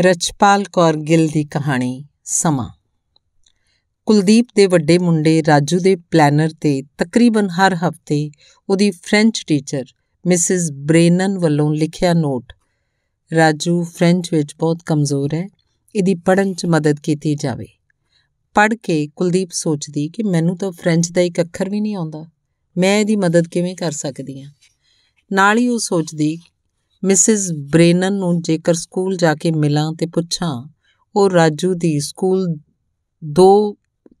ਰਚਪਾਲ ਕੌਰ ਗਿੱਲ ਦੀ ਕਹਾਣੀ ਸਮਾਂ ਕੁਲਦੀਪ ਦੇ ਵੱਡੇ ਮੁੰਡੇ ਰਾਜੂ ਦੇ ਪਲੈਨਰ ਤੇ ਤਕਰੀਬਨ ਹਰ ਹਫਤੇ ਉਹਦੀ ਫ੍ਰੈਂਚ ਟੀਚਰ ਮਿਸਿਸ ਬ੍ਰੇਨਨ ਵੱਲੋਂ ਲਿਖਿਆ ਨੋਟ ਰਾਜੂ ਫ੍ਰੈਂਚ ਵਿੱਚ ਬਹੁਤ ਕਮਜ਼ੋਰ ਹੈ ਇਹਦੀ ਪੜਨ 'ਚ ਮਦਦ ਕੀਤੀ ਜਾਵੇ ਪੜ ਕੇ ਕੁਲਦੀਪ ਸੋਚਦੀ ਕਿ ਮੈਨੂੰ ਤਾਂ ਫ੍ਰੈਂਚ ਦਾ ਇੱਕ ਅੱਖਰ ਵੀ ਨਹੀਂ ਆਉਂਦਾ ਮੈਂ ਇਹਦੀ ਮਦਦ ਕਿਵੇਂ ਕਰ ਸਕਦੀ ਹਾਂ ਨਾਲ ਹੀ ਉਹ ਸੋਚਦੀ ਮਿਸਿਸ ਬ੍ਰੇਨਨ ਨੂੰ ਜੇਕਰ ਸਕੂਲ ਜਾ ਕੇ ਮਿਲਾਂ ਤੇ ਪੁੱਛਾਂ ਉਹ ਰਾਜੂ ਦੀ ਸਕੂਲ 2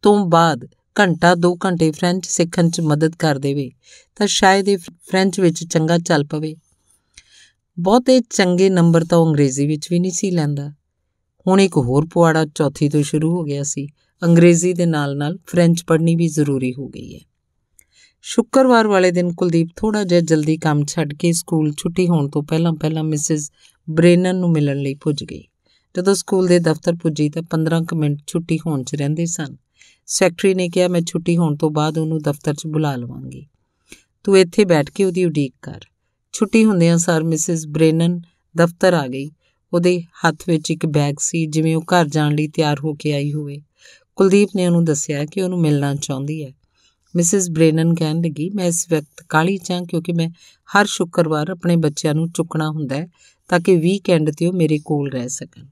ਤੋਂ ਬਾਅਦ ਘੰਟਾ 2 ਘੰਟੇ ਫ੍ਰੈਂਚ ਸਿੱਖਣ 'ਚ ਮਦਦ ਕਰ ਦੇਵੇ ਤਾਂ ਸ਼ਾਇਦ ਇਹ ਫ੍ਰੈਂਚ ਵਿੱਚ ਚੰਗਾ ਚੱਲ ਪਵੇ ਬਹੁਤੇ ਚੰਗੇ ਨੰਬਰ ਤਾਂ ਅੰਗਰੇਜ਼ੀ ਵਿੱਚ ਵੀ ਨਹੀਂ ਸੀ ਲੈਂਦਾ ਹੁਣ ਇੱਕ ਹੋਰ ਪੁਆੜਾ ਚੌਥੀ ਤੋਂ ਸ਼ੁਰੂ ਹੋ ਗਿਆ ਸੀ ਅੰਗਰੇਜ਼ੀ ਦੇ ਨਾਲ-ਨਾਲ ਫ੍ਰੈਂਚ ਪੜ੍ਹਨੀ ਵੀ ਜ਼ਰੂਰੀ ਹੋ ਗਈ ਹੈ ਸ਼ੁੱਕਰਵਾਰ ਵਾਲੇ ਦਿਨ ਕੁਲਦੀਪ ਥੋੜਾ ਜਿਹਾ ਜਲਦੀ ਕੰਮ ਛੱਡ ਕੇ ਸਕੂਲ ਛੁੱਟੀ ਹੋਣ ਤੋਂ ਪਹਿਲਾਂ ਪਹਿਲਾਂ ਮਿਸਿਸ ਬ੍ਰੇਨਨ ਨੂੰ ਮਿਲਣ ਲਈ ਪੁੱਜ ਗਈ ਜਦੋਂ ਸਕੂਲ ਦੇ ਦਫ਼ਤਰ ਪੁੱਜੀ ਤਾਂ 15 ਕੁ ਮਿੰਟ ਛੁੱਟੀ ਹੋਣ 'ਚ ਰਹਿੰਦੇ ਸਨ ਸੈਕਟਰੀ ਨੇ ਕਿਹਾ ਮੈਂ ਛੁੱਟੀ ਹੋਣ ਤੋਂ ਬਾਅਦ ਉਹਨੂੰ ਦਫ਼ਤਰ 'ਚ ਬੁਲਾ ਲਵਾਂਗੀ ਤੂੰ ਇੱਥੇ ਬੈਠ ਕੇ ਉਹਦੀ ਉਡੀਕ ਕਰ ਛੁੱਟੀ ਹੁੰਦਿਆਂ ਸਰ ਮਿਸਿਸ ਬ੍ਰੇਨਨ ਦਫ਼ਤਰ ਆ ਗਈ ਉਹਦੇ ਹੱਥ ਵਿੱਚ ਇੱਕ ਬੈਗ ਸੀ ਜਿਵੇਂ ਉਹ ਘਰ ਜਾਣ ਲਈ ਤਿਆਰ ਹੋ ਕੇ ਆਈ ਹੋਵੇ ਕੁਲਦੀਪ ਨੇ ਉਹਨੂੰ ਦੱਸਿਆ ਕਿ ਉਹਨੂੰ ਮਿਲਣਾ ਚਾਹੁੰਦੀ ਹੈ ਮਿਸਿਸ ਬ੍ਰੇਨਨ ਕਹਿਣ ਲੱਗੀ ਮੈਂ ਇਸ ਵਕਤ ਕਾਲੀ ਚਾਂ ਕਿਉਂਕਿ ਮੈਂ ਹਰ ਸ਼ੁੱਕਰਵਾਰ ਆਪਣੇ ਬੱਚਿਆਂ ਨੂੰ ਚੁੱਕਣਾ ਹੁੰਦਾ ਹੈ ਤਾਂ ਕਿ ਵੀਕਐਂਡ ਤੇ ਉਹ ਮੇਰੇ ਕੋਲ ਰਹਿ ਸਕਣ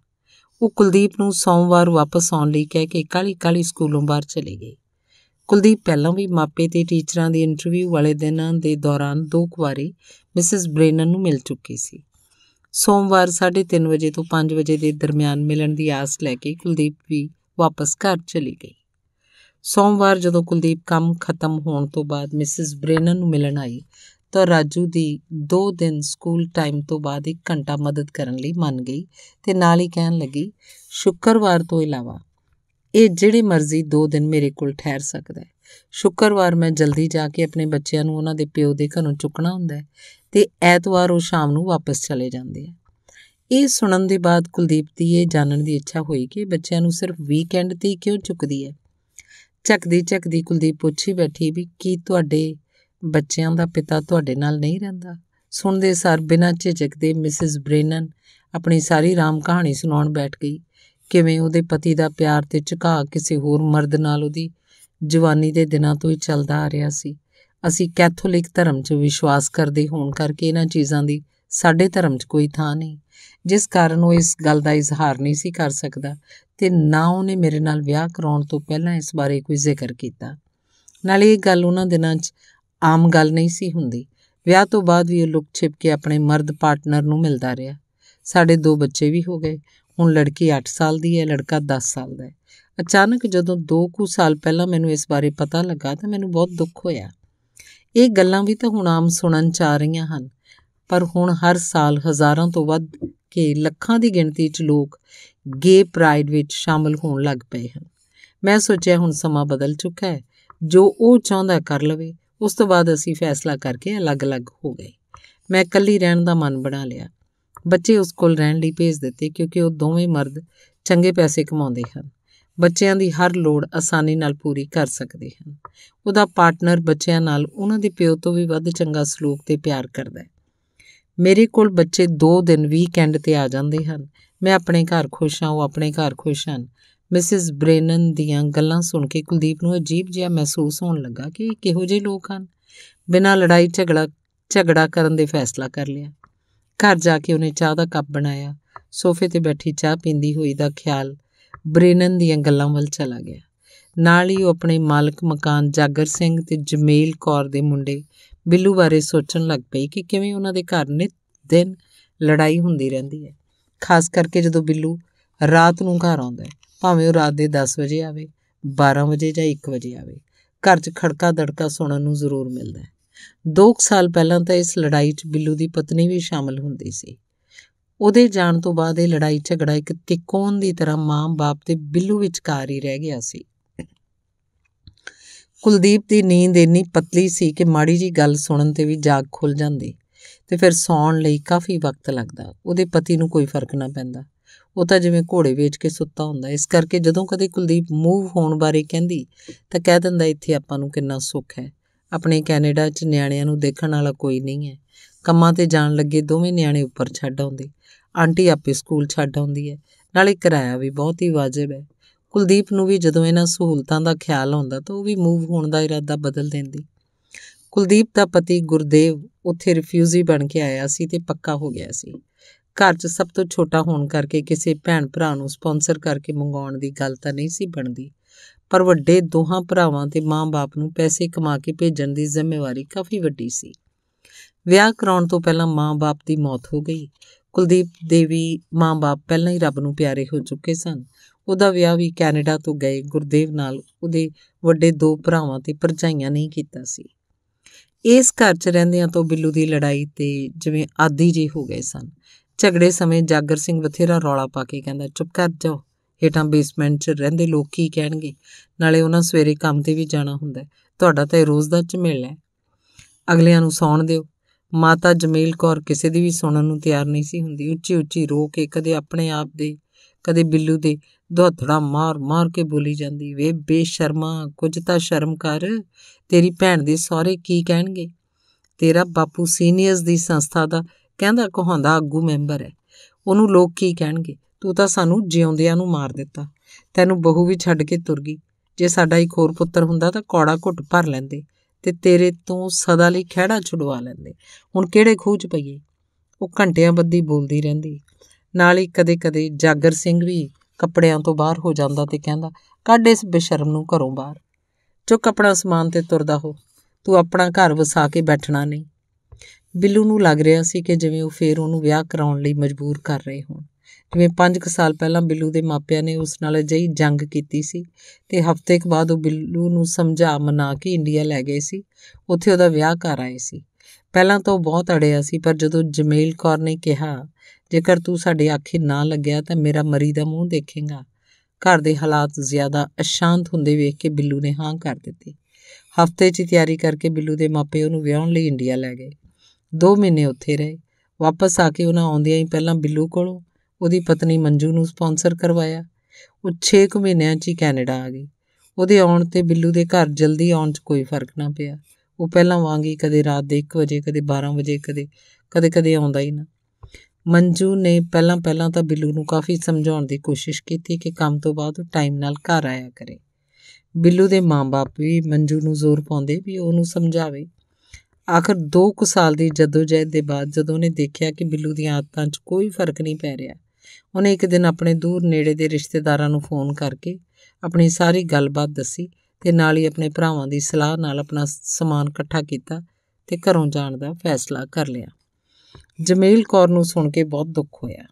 ਉਹ ਕੁਲਦੀਪ ਨੂੰ ਸੋਮਵਾਰ ਵਾਪਸ ਆਉਣ ਲਈ ਕਹਿ ਕੇ ਕਾਲੀ ਕਾਲੀ ਸਕੂਲੋਂ ਬਾਹਰ ਚਲੀ ਗਈ ਕੁਲਦੀਪ ਪਹਿਲਾਂ ਵੀ ਮਾਪੇ ਤੇ ਟੀਚਰਾਂ ਦੇ ਇੰਟਰਵਿਊ ਵਾਲੇ ਦਿਨਾਂ ਦੇ ਦੌਰਾਨ ਦੋ ਕੁਵਾਰੀ ਮਿਸਿਸ ਬ੍ਰੇਨਨ ਨੂੰ ਮਿਲ ਚੁੱਕੀ ਸੀ ਸੋਮਵਾਰ 3:30 ਵਜੇ ਤੋਂ 5 ਵਜੇ ਦੇ ਦਰਮਿਆਨ ਮਿਲਣ ਦੀ ਆਸ ਲੈ ਕੇ ਕੁਲਦੀਪ ਵੀ ਵਾਪਸ ਘਰ ਚਲੀ ਗਈ ਸੋਮਵਾਰ ਜਦੋਂ ਕੁਲਦੀਪ ਕੰਮ ਖਤਮ ਹੋਣ ਤੋਂ ਬਾਅਦ ਮਿਸਿਸ ਬ੍ਰੇਨਨ ਨੂੰ ਮਿਲਣ ਆਈ ਤਾਂ ਰਾਜੂ ਦੀ 2 ਦਿਨ ਸਕੂਲ ਟਾਈਮ ਤੋਂ ਬਾਅਦ 1 ਘੰਟਾ ਮਦਦ ਕਰਨ ਲਈ ਮੰਨ ਗਈ ਤੇ ਨਾਲ ਹੀ ਕਹਿਣ ਲੱਗੀ ਸ਼ੁੱਕਰਵਾਰ ਤੋਂ ਇਲਾਵਾ ਇਹ ਜਿਹੜੇ ਮਰਜ਼ੀ 2 ਦਿਨ ਮੇਰੇ ਕੋਲ ਠਹਿਰ ਸਕਦਾ ਹੈ ਸ਼ੁੱਕਰਵਾਰ ਮੈਂ ਜਲਦੀ ਜਾ ਕੇ ਆਪਣੇ ਬੱਚਿਆਂ ਨੂੰ ਉਹਨਾਂ ਦੇ ਪਿਓ ਦੇ ਘਰੋਂ ਚੁੱਕਣਾ ਹੁੰਦਾ ਹੈ ਤੇ ਐਤਵਾਰ ਉਹ ਸ਼ਾਮ ਨੂੰ ਵਾਪਸ ਚਲੇ ਜਾਂਦੇ ਆ ਇਹ ਸੁਣਨ ਦੇ ਬਾਅਦ ਕੁਲਦੀਪ ਦੀ ਇਹ ਜਾਣਨ ਦੀ ਇੱਛਾ ਹੋਈ ਕਿ ਬੱਚਿਆਂ ਨੂੰ ਸਿਰਫ ਵੀਕਐਂਡ ਤੇ ਕਿਉਂ ਚੁੱਕਦੀ ਹੈ ਝਕਦੀ ਝਕਦੀ ਕੁਲਦੀਪ ਪੁੱਛੀ ਬੈਠੀ ਵੀ ਕੀ ਤੁਹਾਡੇ ਬੱਚਿਆਂ ਦਾ ਪਿਤਾ ਤੁਹਾਡੇ ਨਾਲ ਨਹੀਂ ਰਹਿੰਦਾ ਸੁਣਦੇ ਸਾਰ ਬਿਨਾਂ ਝਿਜਕ ਦੇ ਮਿਸਿਸ ਬ੍ਰੇਨਨ ਆਪਣੀ ਸਾਰੀ ਰਾਮ ਕਹਾਣੀ ਸੁਣਾਉਣ ਬੈਠ ਗਈ ਕਿਵੇਂ ਉਹਦੇ ਪਤੀ ਦਾ ਪਿਆਰ ਤੇ ਝੁਕਾਅ ਕਿਸੇ ਹੋਰ ਮਰਦ ਨਾਲ ਉਹਦੀ ਜਵਾਨੀ ਦੇ ਦਿਨਾਂ ਤੋਂ ਹੀ ਚੱਲਦਾ ਆ ਰਿਹਾ ਸੀ ਅਸੀਂ ਕੈਥੋਲਿਕ ਧਰਮ 'ਚ ਵਿਸ਼ਵਾਸ ਕਰਦੇ ਹੋਣ ਕਰਕੇ ਇਹਨਾਂ ਚੀਜ਼ਾਂ ਦੀ ਸਾਡੇ ਧਰਮ 'ਚ ਕੋਈ ਥਾਂ ਨਹੀਂ ਜਿਸ ਕਾਰਨ ਉਹ ਇਸ ਗੱਲ ਦਾ ਇਜ਼ਹਾਰ ਨਹੀਂ ਸੀ ਕਰ ਸਕਦਾ ਤੇ ਨਾ ਉਹਨੇ ਮੇਰੇ ਨਾਲ ਵਿਆਹ ਕਰਾਉਣ ਤੋਂ ਪਹਿਲਾਂ ਇਸ ਬਾਰੇ ਕੋਈ ਜ਼ਿਕਰ ਕੀਤਾ ਨਾਲੇ ਇਹ ਗੱਲ ਉਹਨਾਂ ਦਿਨਾਂ 'ਚ ਆਮ ਗੱਲ ਨਹੀਂ ਸੀ ਹੁੰਦੀ ਵਿਆਹ ਤੋਂ ਬਾਅਦ ਵੀ ਉਹ ਲੁਕ ਛਿਪ ਕੇ ਆਪਣੇ ਮਰਦ ਪਾਰਟਨਰ ਨੂੰ ਮਿਲਦਾ ਰਿਹਾ ਸਾਡੇ ਦੋ ਬੱਚੇ ਵੀ ਹੋ ਗਏ ਹੁਣ ਲੜਕੀ 8 ਸਾਲ ਦੀ ਹੈ ਲੜਕਾ 10 ਸਾਲ ਦਾ ਹੈ ਅਚਾਨਕ ਜਦੋਂ 2 ਕੁ ਸਾਲ ਪਹਿਲਾਂ ਮੈਨੂੰ ਇਸ ਬਾਰੇ ਪਤਾ ਲੱਗਾ ਤਾਂ ਮੈਨੂੰ ਬਹੁਤ ਦੁੱਖ ਹੋਇਆ ਇਹ ਗੱਲਾਂ ਵੀ ਤਾਂ ਹੁਣ ਆਮ ਸੁਣਨ ਚ ਆ ਰਹੀਆਂ ਹਨ ਪਰ ਹੁਣ ਹਰ ਸਾਲ ਹਜ਼ਾਰਾਂ ਤੋਂ ਵੱਧ ਕੇ ਲੱਖਾਂ ਦੀ ਗਿਣਤੀ 'ਚ ਲੋਕ ਗੇ ਪ੍ਰਾਈਡ ਵਿੱਚ ਸ਼ਾਮਲ ਹੋਣ ਲੱਗ ਪਏ ਹਨ ਮੈਂ ਸੋਚਿਆ ਹੁਣ ਸਮਾਂ ਬਦਲ ਚੁੱਕਾ ਹੈ ਜੋ ਉਹ ਚਾਹੁੰਦਾ ਕਰ ਲਵੇ ਉਸ ਤੋਂ ਬਾਅਦ ਅਸੀਂ ਫੈਸਲਾ ਕਰਕੇ ਅਲੱਗ-ਅਲੱਗ ਹੋ ਗਏ ਮੈਂ ਇਕੱਲੀ ਰਹਿਣ ਦਾ ਮਨ ਬਣਾ ਲਿਆ ਬੱਚੇ ਉਸ ਕੋਲ ਰਹਿਣ ਲਈ ਭੇਜ ਦਿੱਤੇ ਕਿਉਂਕਿ ਉਹ ਦੋਵੇਂ ਮਰਦ ਚੰਗੇ ਪੈਸੇ ਕਮਾਉਂਦੇ ਹਨ ਬੱਚਿਆਂ ਦੀ ਹਰ ਲੋੜ ਆਸਾਨੀ ਨਾਲ ਪੂਰੀ ਕਰ ਸਕਦੇ ਹਨ ਉਹਦਾ ਪਾਰਟਨਰ ਬੱਚਿਆਂ ਨਾਲ ਉਹਨਾਂ ਦੇ ਪਿਓ ਤੋਂ ਵੀ ਵੱਧ ਚੰਗਾ ਸਲੂਕ ਤੇ ਪਿਆਰ ਕਰਦਾ ਹੈ ਮੇਰੇ ਕੋਲ ਬੱਚੇ 2 ਦਿਨ ਵੀਕਐਂਡ ਤੇ ਆ ਜਾਂਦੇ ਹਨ ਮੈਂ ਆਪਣੇ ਘਰ ਖੁਸ਼ ਹਾਂ ਉਹ ਆਪਣੇ ਘਰ ਖੁਸ਼ ਹਨ ਮਿਸਿਸ ਬ੍ਰੇਨਨ ਦੀਆਂ ਗੱਲਾਂ ਸੁਣ ਕੇ ਕੁਲਦੀਪ ਨੂੰ ਅਜੀਬ ਜਿਹਾ ਮਹਿਸੂਸ ਹੋਣ ਲੱਗਾ ਕਿ ਕਿਹੋ ਜਿਹੇ ਲੋਕ ਹਨ ਬਿਨਾਂ ਲੜਾਈ ਝਗੜਾ ਝਗੜਾ ਕਰਨ ਦੇ ਫੈਸਲਾ ਕਰ ਲਿਆ ਘਰ ਜਾ ਕੇ ਉਹਨੇ ਚਾਹ ਦਾ ਕੱਪ ਬਣਾਇਆ ਸੋਫੇ ਤੇ ਬੈਠੀ ਚਾਹ ਪੀਂਦੀ ਹੋਈ ਦਾ ਖਿਆਲ ਬ੍ਰੇਨਨ ਦੀਆਂ ਗੱਲਾਂ ਵੱਲ ਚਲਾ ਗਿਆ ਨਾਲ ਹੀ ਉਹ ਆਪਣੇ ਮਾਲਕ ਮਕਾਨ ਜਾਗਰ ਸਿੰਘ ਤੇ ਜਮੇਲ ਕੌਰ ਦੇ ਮੁੰਡੇ ਬਿੱਲੂ ਬਾਰੇ ਸੋਚਣ ਲੱਗ ਪਈ ਕਿ ਕਿਵੇਂ ਉਹਨਾਂ ਦੇ ਘਰ ਨਿਤ ਦਿਨ ਲੜਾਈ ਹੁੰਦੀ ਰਹਿੰਦੀ ਹੈ ਖਾਸ ਕਰਕੇ ਜਦੋਂ ਬਿੱਲੂ ਰਾਤ ਨੂੰ ਘਰ ਆਉਂਦਾ ਹੈ ਭਾਵੇਂ ਉਹ ਰਾਤ ਦੇ 10 ਵਜੇ ਆਵੇ 12 ਵਜੇ ਜਾਂ 1 ਵਜੇ ਆਵੇ ਘਰ 'ਚ ਖੜਕਾ ਦੜਕਾ ਸੁਣਨ ਨੂੰ ਜ਼ਰੂਰ ਮਿਲਦਾ ਹੈ 2 ਸਾਲ ਪਹਿਲਾਂ ਤਾਂ ਇਸ ਲੜਾਈ 'ਚ ਬਿੱਲੂ ਦੀ ਪਤਨੀ ਵੀ ਸ਼ਾਮਲ ਹੁੰਦੀ ਸੀ ਉਹਦੇ ਜਾਣ ਤੋਂ ਬਾਅਦ ਇਹ ਲੜਾਈ ਝਗੜਾ ਇੱਕ ਤਿਕੋਣ ਦੀ ਤਰ੍ਹਾਂ ਮਾਂ-ਬਾਪ ਤੇ ਬਿੱਲੂ ਵਿਚਕਾਰ ਹੀ ਰਹਿ ਗਿਆ ਸੀ ਕੁਲਦੀਪ ਦੀ ਨੀਂਦ ਇੰਨੀ ਪਤਲੀ ਸੀ ਕਿ ਮਾੜੀ ਜੀ ਗੱਲ ਸੁਣਨ ਤੇ ਵੀ ਜਾਗ ਖੁੱਲ ਜਾਂਦੀ ਤੇ ਫਿਰ ਸੌਣ ਲਈ ਕਾਫੀ ਵਕਤ ਲੱਗਦਾ ਉਹਦੇ ਪਤੀ ਨੂੰ ਕੋਈ ਫਰਕ ਨਾ ਪੈਂਦਾ ਉਹ ਤਾਂ ਜਿਵੇਂ ਘੋੜੇ ਵੇਚ ਕੇ ਸੁੱਤਾ ਹੁੰਦਾ ਇਸ ਕਰਕੇ ਜਦੋਂ ਕਦੇ ਕੁਲਦੀਪ ਮੂਵ ਹੋਣ ਬਾਰੇ ਕਹਿੰਦੀ ਤਾਂ ਕਹਿ ਦਿੰਦਾ ਇੱਥੇ ਆਪਾਂ ਨੂੰ ਕਿੰਨਾ ਸੁੱਖ ਹੈ ਆਪਣੇ ਕੈਨੇਡਾ 'ਚ ਨਿਆਣਿਆਂ ਨੂੰ ਦੇਖਣ ਵਾਲਾ ਕੋਈ ਨਹੀਂ ਹੈ ਕੰਮਾਂ ਤੇ ਜਾਣ ਲੱਗੇ ਦੋਵੇਂ ਨਿਆਣੇ ਉੱਪਰ ਛੱਡ ਆਉਂਦੇ ਆਂਟੀ ਆਪੇ ਸਕੂਲ ਛੱਡ ਆਉਂਦੀ ਹੈ ਨਾਲੇ ਕਿਰਾਇਆ ਵੀ ਬਹੁਤ ਹੀ ਵਾਜਬ ਹੈ ਕੁਲਦੀਪ ਨੂੰ ਵੀ ਜਦੋਂ ਇਹਨਾਂ ਸਹੂਲਤਾਂ ਦਾ ਖਿਆਲ ਆਉਂਦਾ ਤਾਂ ਉਹ ਵੀ ਮੂਵ ਹੋਣ ਦਾ ਇਰਾਦਾ ਬਦਲ ਦਿੰਦੀ ਕੁਲਦੀਪ ਦਾ ਪਤੀ ਗੁਰਦੇਵ ਉੱਥੇ ਰਿਫਿਊਜੀ ਬਣ ਕੇ ਆਇਆ ਸੀ ਤੇ ਪੱਕਾ ਹੋ ਗਿਆ ਸੀ ਘਰ 'ਚ ਸਭ ਤੋਂ ਛੋਟਾ ਹੋਣ ਕਰਕੇ ਕਿਸੇ ਭੈਣ ਭਰਾ ਨੂੰ ਸਪான்ਸਰ ਕਰਕੇ ਮੰਗਾਉਣ ਦੀ ਗੱਲ ਤਾਂ ਨਹੀਂ ਸੀ ਬਣਦੀ ਪਰ ਵੱਡੇ ਦੋਹਾਂ ਭਰਾਵਾਂ ਤੇ ਮਾਂ-ਬਾਪ ਨੂੰ ਪੈਸੇ ਕਮਾ ਕੇ ਭੇਜਣ ਦੀ ਜ਼ਿੰਮੇਵਾਰੀ ਕਾਫੀ ਵੱਡੀ ਸੀ ਵਿਆਹ ਕਰਾਉਣ ਤੋਂ ਪਹਿਲਾਂ ਮਾਂ-ਬਾਪ ਦੀ ਮੌਤ ਹੋ ਗਈ ਕੁਲਦੀਪ ਦੇਵੀ ਮਾਂ-ਬਾਪ ਪਹਿਲਾਂ ਹੀ ਰੱਬ ਨੂੰ ਪਿਆਰੇ ਹੋ ਚੁੱਕੇ ਸਨ ਉਹਦਾ ਵਿਆਹ ਵੀ ਕੈਨੇਡਾ ਤੋਂ ਗਏ ਗੁਰਦੇਵ ਨਾਲ ਉਹਦੇ ਵੱਡੇ ਦੋ ਭਰਾਵਾਂ ਤੇ ਪਰਜਾਈਆਂ ਨਹੀਂ ਕੀਤਾ ਸੀ ਇਸ ਘਰ 'ਚ ਰਹਿੰਦਿਆਂ ਤੋਂ ਬਿੱਲੂ ਦੀ ਲੜਾਈ ਤੇ ਜਿਵੇਂ ਆਦੀ ਜੀ ਹੋ ਗਏ ਸਨ ਝਗੜੇ ਸਮੇਂ ਜਾਗਰ ਸਿੰਘ ਬਥੇਰਾ ਰੌਲਾ ਪਾ ਕੇ ਕਹਿੰਦਾ ਚੁੱਪ ਕਰ ਜਾਓ ਹੇਠਾਂ ਬੇਸਮੈਂਟ 'ਚ ਰਹਿੰਦੇ ਲੋਕ ਕੀ ਕਹਿਣਗੇ ਨਾਲੇ ਉਹਨਾਂ ਸਵੇਰੇ ਕੰਮ ਤੇ ਵੀ ਜਾਣਾ ਹੁੰਦਾ ਤੁਹਾਡਾ ਤਾਂ ਇਹ ਰੋਜ਼ ਦਾ ਝਮੇਲ ਹੈ ਅਗਲਿਆਂ ਨੂੰ ਸੌਣ ਦਿਓ ਮਾਤਾ ਜਮੀਲ ਕੌਰ ਕਿਸੇ ਦੀ ਵੀ ਸੁਣਨ ਨੂੰ ਤਿਆਰ ਨਹੀਂ ਸੀ ਹੁੰਦੀ ਉੱਚੀ ਉੱਚੀ ਰੋ ਕੇ ਕਦੇ ਆਪਣੇ ਆਪ ਦੇ ਕਦੇ ਬਿੱਲੂ ਦੇ ਦੋਧੜਾ ਮਾਰ-ਮਾਰ ਕੇ ਬੋਲੀ ਜਾਂਦੀ ਵੇ ਬੇਸ਼ਰਮਾ ਕੁਝ ਤਾਂ ਸ਼ਰਮ ਕਰ ਤੇਰੀ ਭੈਣ ਦੇ ਸਾਰੇ ਕੀ ਕਹਿਣਗੇ ਤੇਰਾ ਬਾਪੂ ਸੀਨੀਅਰਸ ਦੀ ਸੰਸਥਾ ਦਾ ਕਹਿੰਦਾ ਕਹਾਉਂਦਾ ਆਗੂ ਮੈਂਬਰ ਹੈ ਉਹਨੂੰ ਲੋਕ ਕੀ ਕਹਿਣਗੇ ਤੂੰ ਤਾਂ ਸਾਨੂੰ ਜਿਉਂਦਿਆਂ ਨੂੰ ਮਾਰ ਦਿੱਤਾ ਤੈਨੂੰ ਬਹੂ ਵੀ ਛੱਡ ਕੇ ਤੁਰ ਗਈ ਜੇ ਸਾਡਾ ਇੱਕ ਹੋਰ ਪੁੱਤਰ ਹੁੰਦਾ ਤਾਂ ਕੌੜਾ ਘੁੱਟ ਭਰ ਲੈਂਦੇ ਤੇ ਤੇਰੇ ਤੋਂ ਸਦਾ ਲਈ ਖਿਹੜਾ ਛੁਡਵਾ ਲੈਂਦੇ ਹੁਣ ਕਿਹੜੇ ਖੂਹ 'ਚ ਪਈਏ ਉਹ ਘੰਟਿਆਂ ਬੱਦੀ ਬੋਲਦੀ ਰਹਿੰਦੀ ਨਾਲ ਹੀ ਕਦੇ-ਕਦੇ ਜਾਗਰ ਸਿੰਘ ਵੀ ਕੱਪੜਿਆਂ ਤੋਂ ਬਾਹਰ ਹੋ ਜਾਂਦਾ ਤੇ ਕਹਿੰਦਾ ਕੱਢ ਇਸ ਬੇਸ਼ਰਮ ਨੂੰ ਘਰੋਂ ਬਾਹਰ ਚੁੱਕ ਆਪਣਾ ਸਮਾਨ ਤੇ ਤੁਰਦਾ ਹੋ ਤੂੰ ਆਪਣਾ ਘਰ ਵਸਾ ਕੇ ਬੈਠਣਾ ਨਹੀਂ ਬਿੱਲੂ ਨੂੰ ਲੱਗ ਰਿਹਾ ਸੀ ਕਿ ਜਿਵੇਂ ਉਹ ਫੇਰ ਉਹਨੂੰ ਵਿਆਹ ਕਰਾਉਣ ਲਈ ਮਜਬੂਰ ਕਰ ਰਹੇ ਹੋਣ ਜਿਵੇਂ 5 ਸਾਲ ਪਹਿਲਾਂ ਬਿੱਲੂ ਦੇ ਮਾਪਿਆਂ ਨੇ ਉਸ ਨਾਲ ਅਜਿਹੀ ਜੰਗ ਕੀਤੀ ਸੀ ਤੇ ਹਫ਼ਤੇ ਇੱਕ ਬਾਅਦ ਉਹ ਬਿੱਲੂ ਨੂੰ ਸਮਝਾ ਮਨਾ ਕੇ ਇੰਡੀਆ ਲੈ ਗਏ ਸੀ ਉੱਥੇ ਉਹਦਾ ਵਿਆਹ ਕਰ ਆਏ ਸੀ ਪਹਿਲਾਂ ਤਾਂ ਉਹ ਬਹੁਤ ਅੜਿਆ ਸੀ ਪਰ ਜਦੋਂ ਜਮੇਲ ਕੌਰ ਨੇ ਕਿਹਾ ਜੇਕਰ ਤੂੰ ਸਾਡੇ ਆਖੇ ਨਾ ਲੱਗਿਆ ਤਾਂ ਮੇਰਾ ਮਰੀ ਦਾ ਮੂੰਹ ਦੇਖੇਗਾ ਘਰ ਦੇ ਹਾਲਾਤ ਜ਼ਿਆਦਾ ਅਸ਼ਾਂਤ ਹੁੰਦੇ ਵੇਖ ਕੇ ਬਿੱਲੂ ਨੇ ਹਾਂ ਕਰ ਦਿੱਤੀ ਹਫਤੇ 'ਚ ਤਿਆਰੀ ਕਰਕੇ ਬਿੱਲੂ ਦੇ ਮਾਪੇ ਉਹਨੂੰ ਵਿਆਹਣ ਲਈ ਇੰਡੀਆ ਲੈ ਗਏ 2 ਮਹੀਨੇ ਉੱਥੇ ਰਹੇ ਵਾਪਸ ਆ ਕੇ ਉਹਨਾਂ ਆਉਂਦਿਆਂ ਹੀ ਪਹਿਲਾਂ ਬਿੱਲੂ ਕੋਲੋਂ ਉਹਦੀ ਪਤਨੀ ਮੰਜੂ ਨੂੰ ਸਪான்ਸਰ ਕਰਵਾਇਆ ਉਹ 6 ਕੁ ਮਹੀਨਿਆਂ 'ਚ ਹੀ ਕੈਨੇਡਾ ਆ ਗਈ ਉਹਦੇ ਆਉਣ ਤੇ ਬਿੱਲੂ ਦੇ ਘਰ ਜਲਦੀ ਆਉਣ 'ਚ ਕੋਈ ਫਰਕ ਨਾ ਪਿਆ ਉਹ ਪਹਿਲਾਂ ਵਾਂਗ ਹੀ ਕਦੇ ਰਾਤ ਦੇ 1 ਵਜੇ ਕਦੇ 12 ਵਜੇ ਕਦੇ ਕਦੇ ਕਦੇ ਆਉਂਦਾ ਹੀ ਨਾ ਮੰਜੂ ਨੇ ਪਹਿਲਾਂ ਪਹਿਲਾਂ ਤਾਂ ਬਿੱਲੂ ਨੂੰ ਕਾਫੀ ਸਮਝਾਉਣ ਦੀ ਕੋਸ਼ਿਸ਼ ਕੀਤੀ ਕਿ ਕੰਮ ਤੋਂ ਬਾਅਦ ਟਾਈਮ ਨਾਲ ਘਰ ਆਇਆ ਕਰੇ ਬਿੱਲੂ ਦੇ ਮਾਂ-ਬਾਪ ਵੀ ਮੰਜੂ ਨੂੰ ਜ਼ੋਰ ਪਾਉਂਦੇ ਵੀ ਉਹਨੂੰ ਸਮਝਾਵੇ ਆਖਰ 2 ਕੁ ਸਾਲ ਦੀ ਜਦੋਜਹਿਦ ਦੇ ਬਾਅਦ ਜਦੋਂ ਉਹਨੇ ਦੇਖਿਆ ਕਿ ਬਿੱਲੂ ਦੀਆਂ ਆਦਤਾਂ 'ਚ ਕੋਈ ਫਰਕ ਨਹੀਂ ਪੈ ਰਿਹਾ ਉਹਨੇ ਇੱਕ ਦਿਨ ਆਪਣੇ ਦੂਰ ਨੇੜੇ ਦੇ ਰਿਸ਼ਤੇਦਾਰਾਂ ਨੂੰ ਫੋਨ ਕਰਕੇ ਆਪਣੀ ਸਾਰੀ ਗੱਲਬਾਤ ਦੱਸੀ ਤੇ ਨਾਲ ਹੀ ਆਪਣੇ ਭਰਾਵਾਂ ਦੀ ਸਲਾਹ ਨਾਲ ਆਪਣਾ ਸਮਾਨ ਇਕੱਠਾ ਕੀਤਾ ਤੇ ਘਰੋਂ ਜਾਣ ਦਾ ਫੈਸਲਾ ਕਰ ਲਿਆ ਜਮੇਲ ਕੌਰ ਨੂੰ ਸੁਣ ਕੇ ਬਹੁਤ ਦੁੱਖ ਹੋਇਆ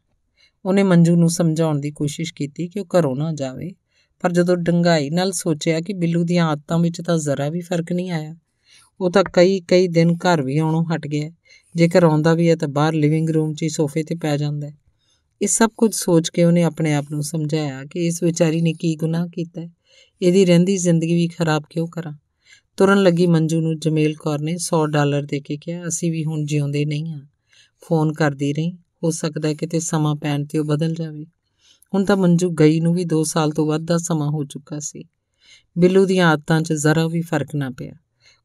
ਉਹਨੇ ਮੰਜੂ ਨੂੰ ਸਮਝਾਉਣ ਦੀ ਕੋਸ਼ਿਸ਼ ਕੀਤੀ ਕਿ ਉਹ ਘਰੋਂ ਨਾ ਜਾਵੇ ਪਰ ਜਦੋਂ ਡੰਗਾਈ ਨਾਲ ਸੋਚਿਆ ਕਿ ਬਿੱਲੂ ਦੀਆਂ ਆਦਤਾਂ ਵਿੱਚ ਤਾਂ ਜ਼ਰਾ ਵੀ ਫਰਕ ਨਹੀਂ ਆਇਆ ਉਹ ਤਾਂ ਕਈ ਕਈ ਦਿਨ ਘਰ ਵੀ ਆਉਣੋਂ ਹਟ ਗਿਆ ਜੇਕਰ ਆਉਂਦਾ ਵੀ ਹੈ ਤਾਂ ਬਾਹਰ ਲਿਵਿੰਗ ਰੂਮ 'ਚ ਹੀ ਸੋਫੇ ਤੇ ਪੈ ਜਾਂਦਾ ਇਹ ਸਭ ਕੁਝ ਸੋਚ ਕੇ ਉਹਨੇ ਆਪਣੇ ਆਪ ਨੂੰ ਸਮਝਾਇਆ ਕਿ ਇਸ ਵਿਚਾਰੀ ਨੇ ਕੀ ਗੁਨਾਹ ਕੀਤਾ ਹੈ ਇਹਦੀ ਰਹਿੰਦੀ ਜ਼ਿੰਦਗੀ ਵੀ ਖਰਾਬ ਕਿਉਂ ਕਰਾਂ ਤੁਰਨ ਲੱਗੀ ਮੰਜੂ ਨੂੰ ਜਮੇਲ ਕੌਰ ਨੇ 100 ਡਾਲਰ ਦੇ ਕੇ ਕਿਹਾ ਅਸੀਂ ਵੀ ਹੁਣ ਜਿਉਂਦੇ ਨਹੀਂ ਹਾਂ ਫੋਨ ਕਰਦੀ ਰਹੀ ਹੋ ਸਕਦਾ ਹੈ ਕਿਤੇ ਸਮਾਂ ਪੈਣ ਤੇ ਉਹ ਬਦਲ ਜਾਵੇ ਹੁਣ ਤਾਂ ਮੰਜੂ ਗਈ ਨੂੰ ਵੀ 2 ਸਾਲ ਤੋਂ ਵੱਧ ਦਾ ਸਮਾਂ ਹੋ ਚੁੱਕਾ ਸੀ ਬਿੱਲੂ ਦੀਆਂ ਆਦਤਾਂ 'ਚ ਜ਼ਰਾ ਵੀ ਫਰਕ ਨਾ ਪਿਆ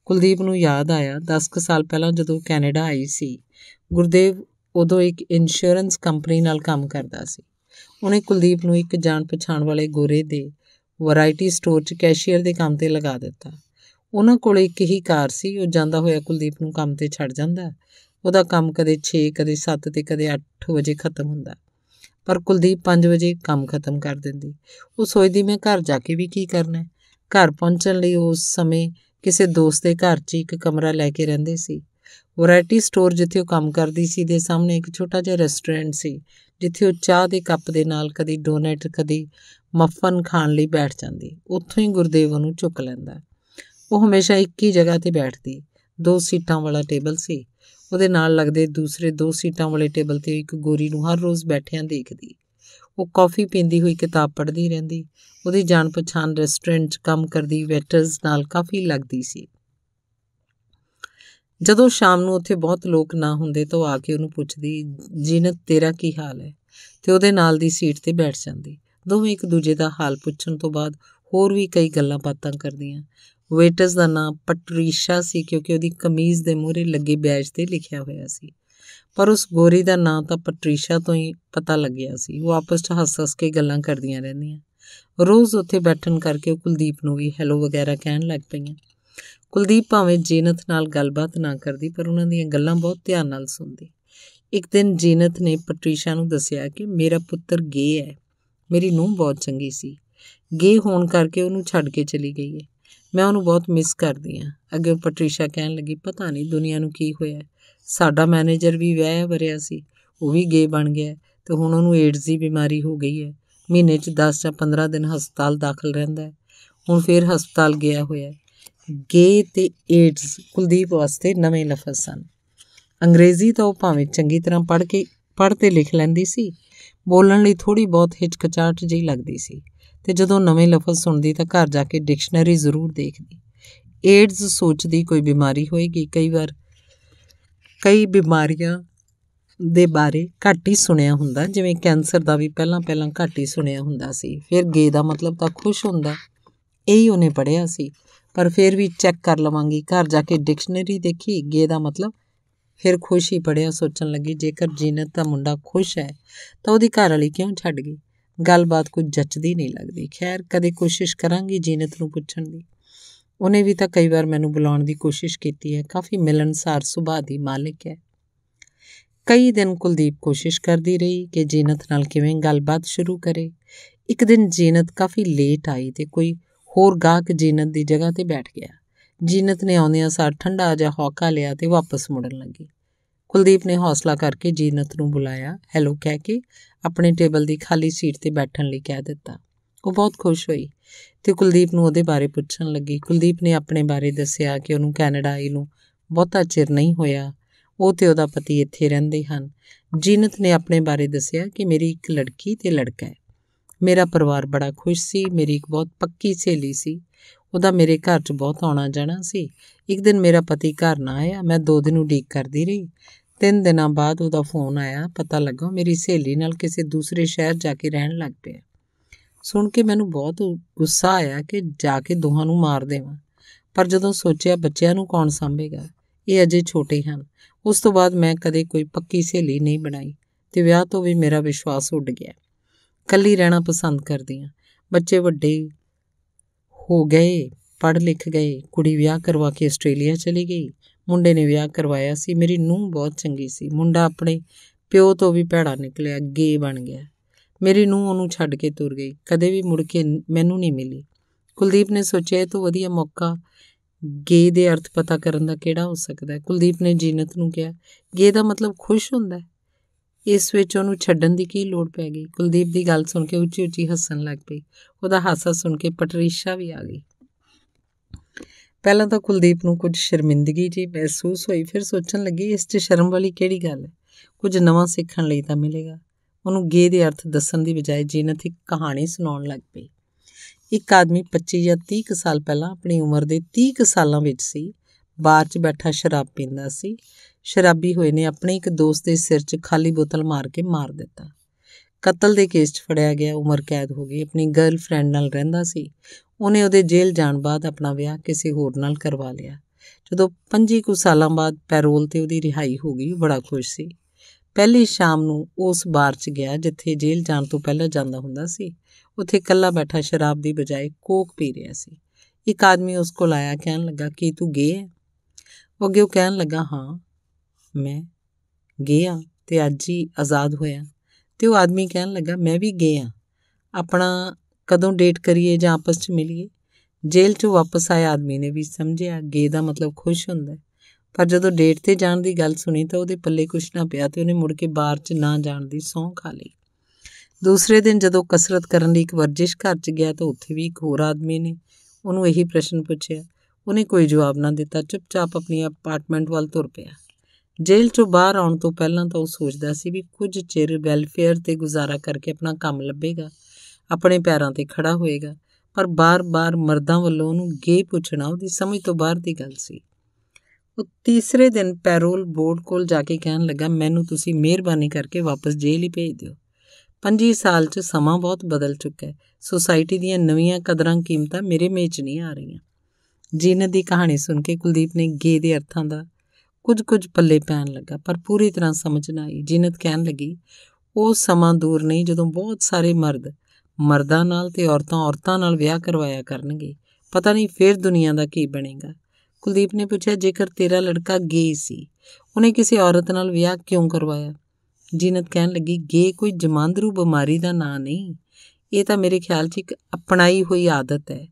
ਕੁਲਦੀਪ ਨੂੰ ਯਾਦ ਆਇਆ 10 ਕੁ ਸਾਲ ਪਹਿਲਾਂ ਜਦੋਂ ਕੈਨੇਡਾ ਆਈ ਸੀ ਗੁਰਦੇਵ ਉਦੋਂ ਇੱਕ ਇੰਸ਼ੋਰੈਂਸ ਕੰਪਨੀ ਨਾਲ ਕੰਮ ਕਰਦਾ ਸੀ ਉਹਨੇ ਕੁਲਦੀਪ ਨੂੰ ਇੱਕ ਜਾਣ ਪਛਾਣ ਵਾਲੇ ਗੋਰੇ ਦੇ ਵੈਰਾਈਟੀ ਸਟੋਰ 'ਚ ਕੈਸ਼ੀਅਰ ਦੇ ਕੰਮ ਤੇ ਲਗਾ ਦਿੱਤਾ ਉਹਨਾਂ ਕੋਲ ਇੱਕ ਹੀ ਕਾਰ ਸੀ ਉਹ ਜਾਂਦਾ ਹੋਇਆ ਕੁਲਦੀਪ ਨੂੰ ਕੰਮ ਤੇ ਛੱਡ ਜਾਂਦਾ ਉਹਦਾ ਕੰਮ ਕਦੇ 6 ਕਦੇ 7 ਤੇ ਕਦੇ 8 ਵਜੇ ਖਤਮ ਹੁੰਦਾ ਪਰ ਕੁਲਦੀਪ 5 ਵਜੇ ਕੰਮ ਖਤਮ ਕਰ ਦਿੰਦੀ ਉਹ ਸੋਚਦੀ ਮੈਂ ਘਰ ਜਾ ਕੇ ਵੀ ਕੀ ਕਰਨਾ ਘਰ ਪਹੁੰਚਣ ਲਈ ਉਸ ਸਮੇਂ ਕਿਸੇ ਦੋਸਤ ਦੇ ਘਰ 'ਚ ਇੱਕ ਕਮਰਾ ਲੈ ਕੇ ਰਹਿੰਦੇ ਸੀ ਵੈਰਾਈਟੀ ਸਟੋਰ ਜਿੱਥੇ ਉਹ ਕੰਮ ਕਰਦੀ ਸੀ ਦੇ ਸਾਹਮਣੇ ਇੱਕ ਛੋਟਾ ਜਿਹਾ ਰੈਸਟੋਰੈਂਟ ਸੀ ਜਿੱਥੇ ਉਹ ਚਾਹ ਦੇ ਕੱਪ ਦੇ ਨਾਲ ਕਦੀ ਡੋਨਟ ਕਦੀ ਮਫਨ ਖਾਣ ਲਈ ਬੈਠ ਜਾਂਦੀ ਉੱਥੋਂ ਹੀ ਗੁਰਦੇਵ ਨੂੰ ਚੁੱਕ ਲੈਂਦਾ ਉਹ ਹਮੇਸ਼ਾ ਇੱਕ ਹੀ ਜਗ੍ਹਾ ਤੇ ਬੈਠਦੀ ਦੋ ਸੀਟਾਂ ਵਾਲਾ ਟੇਬਲ ਸੀ ਉਹਦੇ ਨਾਲ ਲੱਗਦੇ ਦੂਸਰੇ ਦੋ ਸੀਟਾਂ ਵਾਲੇ ਟੇਬਲ ਤੇ ਇੱਕ ਗੋਰੀ ਨੂੰ ਹਰ ਰੋਜ਼ ਬੈਠਿਆਂ ਦੇਖਦੀ ਉਹ ਕਾਫੀ ਪੀਂਦੀ ਹੋਈ ਕਿਤਾਬ ਪੜ੍ਹਦੀ ਰਹਿੰਦੀ ਉਹਦੀ ਜਾਣ ਪਛਾਣ ਰੈਸਟੋਰੈਂਟ 'ਚ ਕੰਮ ਕਰਦੀ ਵੇਟਰਸ ਨਾਲ ਕਾਫੀ ਲੱਗਦੀ ਸੀ ਜਦੋਂ ਸ਼ਾਮ ਨੂੰ ਉੱਥੇ ਬਹੁਤ ਲੋਕ ਨਾ ਹੁੰਦੇ ਤਾਂ ਆ ਕੇ ਉਹਨੂੰ ਪੁੱਛਦੀ ਜੀਨਤ ਤੇਰਾ ਕੀ ਹਾਲ ਹੈ ਤੇ ਉਹਦੇ ਨਾਲ ਦੀ ਸੀਟ ਤੇ ਬੈਠ ਜਾਂਦੀ ਦੋਵੇਂ ਇੱਕ ਦੂਜੇ ਦਾ ਹਾਲ ਪੁੱਛਣ ਤੋਂ ਬਾਅਦ ਹੋਰ ਵੀ ਕਈ ਗੱਲਾਂ ਬਾਤਾਂ ਕਰਦੀਆਂ ਵੇਟਰਸ ਦਾ ਨਾਮ ਪਟਰੀਸ਼ਾ ਸੀ ਕਿਉਂਕਿ ਉਹਦੀ ਕਮੀਜ਼ ਦੇ ਮੂਹਰੇ ਲੱਗੇ ਬੈਜ ਤੇ ਲਿਖਿਆ ਹੋਇਆ ਸੀ ਪਰ ਉਸ ਗੋਰੀ ਦਾ ਨਾਮ ਤਾਂ ਪਟਰੀਸ਼ਾ ਤੋਂ ਹੀ ਪਤਾ ਲੱਗਿਆ ਸੀ ਉਹ ਆਪਸ 'ਚ ਹੱਸ-ਹੱਸ ਕੇ ਗੱਲਾਂ ਕਰਦੀਆਂ ਰਹਿੰਦੀਆਂ ਰੋਜ਼ ਉੱਥੇ ਬੈਠਣ ਕਰਕੇ ਉਹ ਕੁਲਦੀਪ ਨੂੰ ਵੀ ਹੈਲੋ ਵਗੈਰਾ ਕਹਿਣ ਲੱਗ ਪਈਆਂ ਕੁਲਦੀਪ ਭਾਵੇਂ ਜੀਨਤ ਨਾਲ ਗੱਲਬਾਤ ਨਾ ਕਰਦੀ ਪਰ ਉਹਨਾਂ ਦੀਆਂ ਗੱਲਾਂ ਬਹੁਤ ਧਿਆਨ ਨਾਲ ਸੁਣਦੀ ਇੱਕ ਦਿਨ ਜੀਨਤ ਨੇ ਪਟਰੀਸ਼ਾ ਨੂੰ ਦੱਸਿਆ ਕਿ ਮੇਰਾ ਪੁੱਤਰ ਗੇ ਹੈ ਮੇਰੀ ਨੂੰਹ ਬਹੁਤ ਚੰਗੀ ਸੀ ਗੇ ਹੋਣ ਕਰਕੇ ਉਹਨੂੰ ਛੱਡ ਕੇ ਚਲੀ ਗਈ ਹੈ ਮੈਂ ਉਹਨੂੰ ਬਹੁਤ ਮਿਸ ਕਰਦੀ ਆ ਅੱਗੇ ਪਟਰੀਸ਼ਾ ਕਹਿਣ ਲੱਗੀ ਪਤਾ ਨਹੀਂ ਦੁਨੀਆ ਨੂੰ ਕੀ ਹੋਇਆ ਸਾਡਾ ਮੈਨੇਜਰ ਵੀ ਵਿਆਹ ਵਰਿਆ ਸੀ ਉਹ ਵੀ ਗੇ ਬਣ ਗਿਆ ਤੇ ਹੁਣ ਉਹਨੂੰ ਏਡਜ਼ ਦੀ ਬਿਮਾਰੀ ਹੋ ਗਈ ਹੈ ਮਹੀਨੇ 'ਚ 10 ਜਾਂ 15 ਦਿਨ ਹਸਪਤਾਲ ਦਾਖਲ ਰਹਿੰਦਾ ਹੈ ਹੁਣ ਫੇਰ ਹਸਪਤਾਲ ਗਿਆ ਹੋਇਆ ਗੇ ਤੇ ਏਡਜ਼ ਕੁਲਦੀਪ ਵਾਸਤੇ ਨਵੇਂ ਲਫ਼ਜ਼ ਸਨ ਅੰਗਰੇਜ਼ੀ ਤਾਂ ਉਹ ਭਾਵੇਂ ਚੰਗੀ ਤਰ੍ਹਾਂ ਪੜ੍ਹ ਕੇ ਪੜ੍ਹ ਤੇ ਲਿਖ ਲੈਂਦੀ ਸੀ ਬੋਲਣ ਲਈ ਥੋੜੀ ਬਹੁਤ ਹਿਚਕਚਾਹਟ ਜਿਹੀ ਲੱਗਦੀ ਸੀ ਤੇ ਜਦੋਂ ਨਵੇਂ ਲਫ਼ਜ਼ ਸੁਣਦੀ ਤਾਂ ਘਰ ਜਾ ਕੇ ਡਿਕਸ਼ਨਰੀ ਜ਼ਰੂਰ ਦੇਖਦੀ ਏਡਜ਼ ਸੋਚਦੀ ਕੋਈ ਬਿਮਾਰੀ ਹੋਏਗੀ ਕਈ ਵਾਰ ਕਈ ਬਿਮਾਰੀਆਂ ਦੇ ਬਾਰੇ ਘੱਟ ਹੀ ਸੁਣਿਆ ਹੁੰਦਾ ਜਿਵੇਂ ਕੈਂਸਰ ਦਾ ਵੀ ਪਹਿਲਾਂ ਪਹਿਲਾਂ ਘੱਟ ਹੀ ਸੁਣਿਆ ਹੁੰਦਾ ਸੀ ਫਿਰ ਗੇ ਦਾ ਮਤਲਬ ਤਾਂ ਖੁਸ਼ ਹੁੰਦਾ ਇਹੀ ਉਹਨੇ ਪੜਿਆ ਸੀ ਪਰ ਫਿਰ ਵੀ ਚੈੱਕ ਕਰ ਲਵਾਂਗੀ ਘਰ ਜਾ ਕੇ ਡਿਕਸ਼ਨਰੀ ਦੇਖੀ ਗੇ ਦਾ ਮਤਲਬ ਫਿਰ ਖੁਸ਼ੀ ਪੜਿਆ ਸੋਚਣ ਲੱਗੀ ਜੇਕਰ ਜੀਨਤ ਦਾ ਮੁੰਡਾ ਖੁਸ਼ ਹੈ ਤਾਂ ਉਹਦੀ ਘਰ ਵਾਲੀ ਕਿਉਂ ਛੱਡ ਗਈ ਗੱਲਬਾਤ ਕੁਝ ਜੱਚਦੀ ਨਹੀਂ ਲੱਗਦੀ ਖੈਰ ਕਦੇ ਕੋਸ਼ਿਸ਼ ਕਰਾਂਗੀ ਜੀਨਤ ਨੂੰ ਪੁੱਛਣ ਦੀ ਉਹਨੇ ਵੀ ਤਾਂ ਕਈ ਵਾਰ ਮੈਨੂੰ ਬੁਲਾਉਣ ਦੀ ਕੋਸ਼ਿਸ਼ ਕੀਤੀ ਹੈ ਕਾਫੀ ਮਿਲਨਸਾਰ ਸੁਭਾਅ ਦੀ ਮਾਲਕ ਹੈ ਕਈ ਦਿਨ ਕੁਲਦੀਪ ਕੋਸ਼ਿਸ਼ ਕਰਦੀ ਰਹੀ ਕਿ ਜੀਨਤ ਨਾਲ ਕਿਵੇਂ ਗੱਲਬਾਤ ਸ਼ੁਰੂ ਕਰੇ ਇੱਕ ਦਿਨ ਜੀਨਤ ਕਾਫੀ ਲੇਟ ਆਈ ਤੇ ਕੋਈ ਹੋਰ ਗਾਹਕ ਜੀਨਤ ਦੀ ਜਗ੍ਹਾ ਤੇ ਬੈਠ ਗਿਆ ਜੀਨਤ ਨੇ ਆਉਂਦਿਆਂ ਸਾਰ ਠੰਡਾ ਜਿਹਾ ਹੌਕਾ ਲਿਆ ਤੇ ਵਾਪਸ ਮੁੜਨ ਲੱਗੀ ਕੁਲਦੀਪ ਨੇ ਹੌਸਲਾ ਕਰਕੇ ਜੀਨਤ ਨੂੰ ਬੁਲਾਇਆ ਹੈਲੋ ਕਹਿ ਕੇ ਆਪਣੇ ਟੇਬਲ ਦੀ ਖਾਲੀ ਸੀਟ ਤੇ ਬੈਠਣ ਲਈ ਕਹਿ ਦਿੱਤਾ ਉਹ ਬਹੁਤ ਖੁਸ਼ ਹੋਈ ਤੇ ਕੁਲਦੀਪ ਨੂੰ ਉਹਦੇ ਬਾਰੇ ਪੁੱਛਣ ਲੱਗੀ ਕੁਲਦੀਪ ਨੇ ਆਪਣੇ ਬਾਰੇ ਦੱਸਿਆ ਕਿ ਉਹਨੂੰ ਕੈਨੇਡਾ ਆਈ ਨੂੰ ਬਹੁਤਾ ਚਿਰ ਨਹੀਂ ਹੋਇਆ ਉਹ ਤੇ ਉਹਦਾ ਪਤੀ ਇੱਥੇ ਰਹਿੰਦੇ ਹਨ ਜੀਨਤ ਨੇ ਆਪਣੇ ਬਾਰੇ ਦੱਸਿਆ ਕਿ ਮੇਰੀ ਇੱਕ ਲੜਕੀ ਤੇ ਲੜਕਾ ਹੈ ਮੇਰਾ ਪਰਿਵਾਰ ਬੜਾ ਖੁਸ਼ ਸੀ ਮੇਰੀ ਇੱਕ ਬਹੁਤ ਪੱਕੀ ਸਹੇਲੀ ਸੀ ਉਹਦਾ ਮੇਰੇ ਘਰ 'ਚ ਬਹੁਤ ਆਉਣਾ ਜਾਣਾ ਸੀ ਇੱਕ ਦਿਨ ਮੇਰਾ ਪਤੀ ਘਰ ਨਾ ਆਇਆ ਮੈਂ ਦੋ ਦਿਨ ਉਡੀਕ ਕਰਦੀ ਰਹੀ ਤਿੰਨ ਦਿਨਾਂ ਬਾਅਦ ਉਹਦਾ ਫੋਨ ਆਇਆ ਪਤਾ ਲੱਗਾ ਮੇਰੀ ਸਹੇਲੀ ਨਾਲ ਕਿਸੇ ਦੂਸਰੇ ਸ਼ਹਿਰ ਜਾ ਕੇ ਰਹਿਣ ਲੱਗ ਪਿਆ ਸੁਣ ਕੇ ਮੈਨੂੰ ਬਹੁਤ ਗੁੱਸਾ ਆਇਆ ਕਿ ਜਾ ਕੇ ਦੋਹਾਂ ਨੂੰ ਮਾਰ ਦੇਵਾਂ ਪਰ ਜਦੋਂ ਸੋਚਿਆ ਬੱਚਿਆਂ ਨੂੰ ਕੌਣ ਸੰਭੇਗਾ ਇਹ ਅਜੇ ਛੋਟੇ ਹਨ ਉਸ ਤੋਂ ਬਾਅਦ ਮੈਂ ਕਦੇ ਕੋਈ ਪੱਕੀ ਸਹੇਲੀ ਨਹੀਂ ਬਣਾਈ ਤੇ ਵਿਆਹ ਤੋਂ ਵੀ ਮੇਰਾ ਵਿਸ਼ਵਾਸ ਉੱਡ ਗਿਆ ਕੱਲੀ ਰਹਿਣਾ ਪਸੰਦ ਕਰਦੀ ਹਾਂ ਬੱਚੇ ਵੱਡੇ ਹੋ ਗਏ ਪੜ੍ਹ ਲਿਖ ਗਏ ਕੁੜੀ ਵਿਆਹ ਕਰਵਾ ਕੇ ਆਸਟ੍ਰੇਲੀਆ ਚਲੀ ਗਈ ਮੁੰਡੇ ਨੇ ਵਿਆਹ ਕਰਵਾਇਆ ਸੀ ਮੇਰੀ ਨੂੰਹ ਬਹੁਤ ਚੰਗੀ ਸੀ ਮੁੰਡਾ ਆਪਣੇ ਪਿਓ ਤੋਂ ਵੀ ਭੈੜਾ ਨਿਕਲਿਆ ਗੇ ਬਣ ਗਿਆ ਮੇਰੀ ਨੂੰਹ ਉਹਨੂੰ ਛੱਡ ਕੇ ਤੁਰ ਗਈ ਕਦੇ ਵੀ ਮੁੜ ਕੇ ਮੈਨੂੰ ਨਹੀਂ ਮਿਲੀ ਕੁਲਦੀਪ ਨੇ ਸੋਚਿਆ ਇਹ ਤੋਂ ਵਧੀਆ ਮੌਕਾ ਗੇ ਦੇ ਅਰਥ ਪਤਾ ਕਰਨ ਦਾ ਕਿਹੜਾ ਹੋ ਸਕਦਾ ਹੈ ਕੁਲਦੀਪ ਨੇ ਜੀਨਤ ਨੂੰ ਕਿਹਾ ਗੇ ਦਾ ਮਤਲਬ ਖੁਸ਼ ਹੁੰਦਾ ਹੈ ਇਸ ਵਿੱਚ ਉਹਨੂੰ ਛੱਡਣ ਦੀ ਕੀ ਲੋੜ ਪੈ ਗਈ ਕੁਲਦੀਪ ਦੀ ਗੱਲ ਸੁਣ ਕੇ ਉੱਚੀ ਉੱਚੀ ਹੱਸਣ ਲੱਗ ਪਈ ਉਹਦਾ ਹਾਸਾ ਸੁਣ ਕੇ ਪਟਰੀਸ਼ਾ ਵੀ ਆ ਗਈ ਪਹਿਲਾਂ ਤਾਂ ਕੁਲਦੀਪ ਨੂੰ ਕੁਝ ਸ਼ਰਮਿੰਦਗੀ ਜੀ ਮਹਿਸੂਸ ਹੋਈ ਫਿਰ ਸੋਚਣ ਲੱਗੀ ਇਸ 'ਚ ਸ਼ਰਮ ਵਾਲੀ ਕਿਹੜੀ ਗੱਲ ਹੈ ਕੁਝ ਨਵਾਂ ਸਿੱਖਣ ਲਈ ਤਾਂ ਮਿਲੇਗਾ ਉਹਨੂੰ ਗੇ ਦੇ ਅਰਥ ਦੱਸਣ ਦੀ ਬਜਾਏ ਜੀਨਤ ਇੱਕ ਕਹਾਣੀ ਸੁਣਾਉਣ ਲੱਗ ਪਈ ਇੱਕ ਆਦਮੀ 25 ਜਾਂ 30 ਸਾਲ ਪਹਿਲਾਂ ਆਪਣੀ ਉਮਰ ਦੇ 30 ਸਾਲਾਂ ਵਿੱਚ ਸੀ ਬਾਰ 'ਚ ਬੈਠਾ ਸ਼ਰਾਬ ਪੀਂਦਾ ਸੀ ਸ਼ਰਾਬੀ ਹੋਏ ਨੇ ਆਪਣੇ ਇੱਕ ਦੋਸਤ ਦੇ ਸਿਰ 'ਚ ਖਾਲੀ ਬੋਤਲ ਮਾਰ ਕੇ ਮਾਰ ਦਿੱਤਾ ਕਤਲ ਦੇ ਕੇਸ 'ਚ ਫੜਿਆ ਗਿਆ ਉਮਰ ਕੈਦ ਹੋ ਗਈ ਆਪਣੀ ਗਰਲਫ੍ਰੈਂਡ ਨਾਲ ਰਹਿੰਦਾ ਸੀ ਉਹਨੇ ਉਹਦੇ ਜੇਲ੍ਹ ਜਾਣ ਬਾਅਦ ਆਪਣਾ ਵਿਆਹ ਕਿਸੇ ਹੋਰ ਨਾਲ ਕਰਵਾ ਲਿਆ ਜਦੋਂ 25 ਕੁ ਸਾਲਾਂ ਬਾਅਦ ਪੈਰੋਲ ਤੇ ਉਹਦੀ ਰਿਹਾਈ ਹੋ ਗਈ ਬੜਾ ਖੁਸ਼ ਸੀ ਪਹਿਲੀ ਸ਼ਾਮ ਨੂੰ ਉਸ ਬਾਰ 'ਚ ਗਿਆ ਜਿੱਥੇ ਜੇਲ੍ਹ ਜਾਣ ਤੋਂ ਪਹਿਲਾਂ ਜਾਂਦਾ ਹੁੰਦਾ ਸੀ ਉੱਥੇ ਇਕੱਲਾ ਬੈਠਾ ਸ਼ਰਾਬ ਦੀ ਬਜਾਏ ਕੋਕ ਪੀ ਰਿਹਾ ਸੀ ਇੱਕ ਆਦਮੀ ਉਸ ਕੋਲ ਆਇਆ ਕਹਿਣ ਲੱਗਾ ਕਿ ਤੂੰ ਗੇ ਹੈ ਉਹ ਗਿਓ ਕਹਿਣ ਲੱਗਾ ਹਾਂ ਮੈਂ ਗਿਆ ਤੇ ਅੱਜ ਹੀ ਆਜ਼ਾਦ ਹੋਇਆ ਤੇ ਉਹ ਆਦਮੀ ਕਹਿਣ ਲੱਗਾ ਮੈਂ ਵੀ ਗਿਆ ਆਪਣਾ ਕਦੋਂ ਡੇਟ ਕਰੀਏ ਜਾਂ ਆਪਸ 'ਚ ਮਿਲੀਏ ਜੇਲ੍ਹ 'ਚੋਂ ਵਾਪਸ ਆਇਆ ਆਦਮੀ ਨੇ ਵੀ ਸਮਝਿਆ ਗੇ ਦਾ ਮਤਲਬ ਖੁਸ਼ ਹੁੰਦਾ ਪਰ ਜਦੋਂ ਡੇਟ ਤੇ ਜਾਣ ਦੀ ਗੱਲ ਸੁਣੀ ਤਾਂ ਉਹਦੇ ਪੱਲੇ ਕੁਛ ਨਾ ਪਿਆ ਤੇ ਉਹਨੇ ਮੁੜ ਕੇ ਬਾਰ 'ਚ ਨਾ ਜਾਣ ਦੀ ਸੌਂ ਖਾ ਲਈ ਦੂਸਰੇ ਦਿਨ ਜਦੋਂ ਕਸਰਤ ਕਰਨ ਲਈ ਇੱਕ ਵਰਜਿਸ਼ ਘਰ 'ਚ ਗਿਆ ਤਾਂ ਉੱਥੇ ਵੀ ਇੱਕ ਹੋਰ ਆਦਮੀ ਨੇ ਉਹਨੂੰ ਇਹੀ ਪ੍ਰਸ਼ਨ ਪੁੱਛਿਆ ਉਹਨੇ ਕੋਈ ਜਵਾਬ ਨਾ ਦਿੱਤਾ ਚੁੱਪਚਾਪ ਆਪਣੀ ਅਪਾਰਟਮੈਂਟ ਵੱਲ ਤੁਰ ਪਿਆ ਜੇਲ੍ਹ 'ਚੋਂ ਬਾਹਰ ਆਉਣ ਤੋਂ ਪਹਿਲਾਂ ਤਾਂ ਉਹ ਸੋਚਦਾ ਸੀ ਵੀ ਕੁਝ ਚਿਰ ਵੈਲਫੇਅਰ ਤੇ ਗੁਜ਼ਾਰਾ ਕਰਕੇ ਆਪਣਾ ਕੰਮ ਲੱਭੇਗਾ ਆਪਣੇ ਪੈਰਾਂ ਤੇ ਖੜਾ ਹੋਏਗਾ ਪਰ ਬਾਰ-ਬਾਰ ਮਰਦਾਂ ਵੱਲੋਂ ਉਹਨੂੰ ਗੇ ਪੁੱਛਣਾ ਉਹਦੀ ਸਮਝ ਤੋਂ ਬਾਹਰ ਦੀ ਗੱਲ ਸੀ ਉਹ ਤੀਸਰੇ ਦਿਨ ਪੈਰੋਲ ਬੋਰਡ ਕੋਲ ਜਾ ਕੇ ਕਹਿਣ ਲੱਗਾ ਮੈਨੂੰ ਤੁਸੀਂ ਮਿਹਰਬਾਨੀ ਕਰਕੇ ਵਾਪਸ ਜੇਲ੍ਹ ਹੀ ਭੇਜ ਦਿਓ 25 ਸਾਲ 'ਚ ਸਮਾਂ ਬਹੁਤ ਬਦਲ ਚੁੱਕਾ ਹੈ ਸੋਸਾਇਟੀ ਦੀਆਂ ਨਵੀਆਂ ਕਦਰਾਂ ਕੀਮਤਾਂ ਮੇਰੇ ਮੇਚ ਨਹੀਂ ਆ ਰਹੀਆਂ ਜੀਨਤ ਦੀ ਕਹਾਣੀ ਸੁਣ ਕੇ ਕੁਲਦੀਪ ਨੇ ਗੇ ਦੇ ਅਰਥਾਂ ਦਾ ਕੁਝ-ਕੁਝ ਪੱਲੇ ਪੈਣ ਲੱਗਾ ਪਰ ਪੂਰੀ ਤਰ੍ਹਾਂ ਸਮਝ ਨਾ ਆਈ ਜੀਨਤ ਕਹਿਣ ਲੱਗੀ ਉਹ ਸਮਾਂ ਦੂਰ ਨਹੀਂ ਜਦੋਂ ਬਹੁਤ ਸਾਰੇ ਮਰਦ ਮਰਦਾਂ ਨਾਲ ਤੇ ਔਰਤਾਂ ਔਰਤਾਂ ਨਾਲ ਵਿਆਹ ਕਰਵਾਇਆ ਕਰਨਗੇ ਪਤਾ ਨਹੀਂ ਫਿਰ ਦੁਨੀਆ ਦਾ ਕੀ ਬਣੇਗਾ ਕੁਲਦੀਪ ਨੇ ਪੁੱਛਿਆ ਜੇਕਰ ਤੇਰਾ ਲੜਕਾ ਗੇ ਸੀ ਉਹਨੇ ਕਿਸੇ ਔਰਤ ਨਾਲ ਵਿਆਹ ਕਿਉਂ ਕਰਵਾਇਆ ਜੀਨਤ ਕਹਿਣ ਲੱਗੀ ਗੇ ਕੋਈ ਜਮਾਂਦਰੂ ਬਿਮਾਰੀ ਦਾ ਨਾਂ ਨਹੀਂ ਇਹ ਤਾਂ ਮੇਰੇ ਖਿਆਲ 'ਚ ਇੱਕ ਅਪਣਾਈ ਹੋਈ ਆਦਤ ਹੈ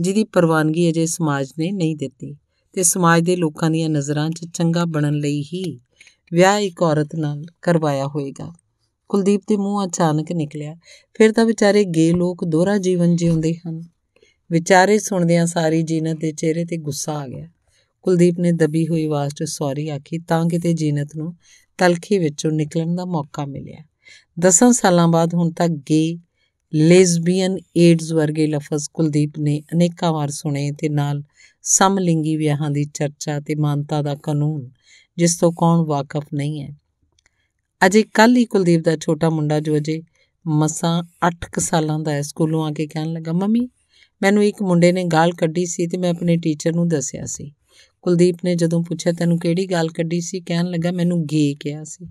ਜਿਹਦੀ ਪ੍ਰਵਾਨਗੀ ਅਜੇ ਸਮਾਜ ਨੇ ਨਹੀਂ ਦਿੱਤੀ ਤੇ ਸਮਾਜ ਦੇ ਲੋਕਾਂ ਦੀਆਂ ਨਜ਼ਰਾਂ 'ਚ ਚੰਗਾ ਬਣਨ ਲਈ ਹੀ ਵਿਆਹ ਇੱਕ ਔਰਤ ਨਾਲ ਕਰਵਾਇਆ ਹੋਵੇਗਾ ਕੁਲਦੀਪ ਦੇ ਮੂੰਹ ਅਚਾਨਕ ਨਿਕਲਿਆ ਫਿਰ ਤਾਂ ਵਿਚਾਰੇ ਗੇ ਲੋਕ ਦੋਹਰਾ ਜੀਵਨ ਜਿਉਂਦੇ ਹਨ ਵਿਚਾਰੇ ਸੁਣਦਿਆਂ ਸਾਰੀ ਜੀਨਤ ਦੇ ਚਿਹਰੇ ਤੇ ਗੁੱਸਾ ਆ ਗਿਆ ਕੁਲਦੀਪ ਨੇ ਦਬੀ ਹੋਈ ਆਵਾਜ਼ 'ਚ ਸੌਰੀ ਆਖੀ ਤਾਂ ਕਿਤੇ ਜੀਨਤ ਨੂੰ ਤਲਖੀ ਵਿੱਚੋਂ ਨਿਕਲਣ ਦਾ ਮੌਕਾ ਮਿਲਿਆ ਦਸਾਂ ਸਾਲਾਂ ਬਾਅਦ ਹੁਣ ਤੱਕ ਗੇ ਲੇਸਬੀਅਨ ਏਡਸ ਵਰਗੇ ਲਫ਼ਜ਼ ਕੁਲਦੀਪ ਨੇ ਅਨੇਕਾਂ ਵਾਰ ਸੁਣੇ ਤੇ ਨਾਲ ਸਮਲਿੰਗੀ ਵਿਆਹਾਂ ਦੀ ਚਰਚਾ ਤੇ ਮਾਨਤਾ ਦਾ ਕਾਨੂੰਨ ਜਿਸ ਤੋਂ ਕੌਣ ਵਾਕਫ ਨਹੀਂ ਹੈ ਅਜੇ ਕੱਲ ਹੀ ਕੁਲਦੀਪ ਦਾ ਛੋਟਾ ਮੁੰਡਾ ਜੋ ਅਜੇ ਮਸਾਂ 8 ਸਾਲਾਂ ਦਾ ਹੈ ਸਕੂਲੋਂ ਆ ਕੇ ਕਹਿਣ ਲੱਗਾ ਮੰਮੀ ਮੈਨੂੰ ਇੱਕ ਮੁੰਡੇ ਨੇ ਗਾਲ ਕੱਢੀ ਸੀ ਤੇ ਮੈਂ ਆਪਣੇ ਟੀਚਰ ਨੂੰ ਦੱਸਿਆ ਸੀ ਕੁਲਦੀਪ ਨੇ ਜਦੋਂ ਪੁੱਛਿਆ ਤੈਨੂੰ ਕਿਹੜੀ ਗਾਲ ਕੱਢੀ ਸੀ ਕਹਿਣ ਲੱਗਾ ਮੈਨੂੰ ਗੇ ਕਿਹਾ ਸੀ